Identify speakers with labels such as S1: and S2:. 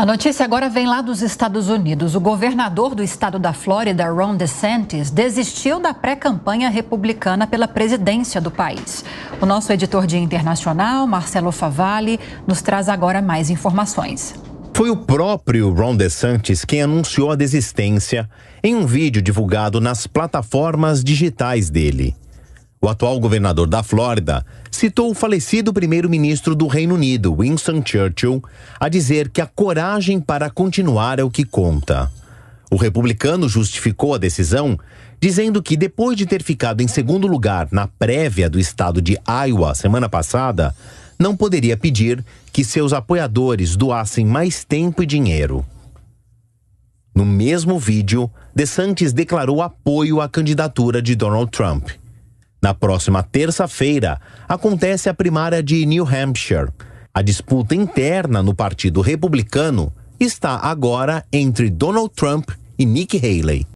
S1: A notícia agora vem lá dos Estados Unidos. O governador do estado da Flórida, Ron DeSantis, desistiu da pré-campanha republicana pela presidência do país. O nosso editor de internacional, Marcelo Favalli, nos traz agora mais informações.
S2: Foi o próprio Ron DeSantis quem anunciou a desistência em um vídeo divulgado nas plataformas digitais dele o atual governador da Flórida, citou o falecido primeiro-ministro do Reino Unido, Winston Churchill, a dizer que a coragem para continuar é o que conta. O republicano justificou a decisão dizendo que, depois de ter ficado em segundo lugar na prévia do estado de Iowa semana passada, não poderia pedir que seus apoiadores doassem mais tempo e dinheiro. No mesmo vídeo, DeSantis declarou apoio à candidatura de Donald Trump na próxima terça-feira, acontece a primária de New Hampshire. A disputa interna no Partido Republicano está agora entre Donald Trump e Nikki Haley.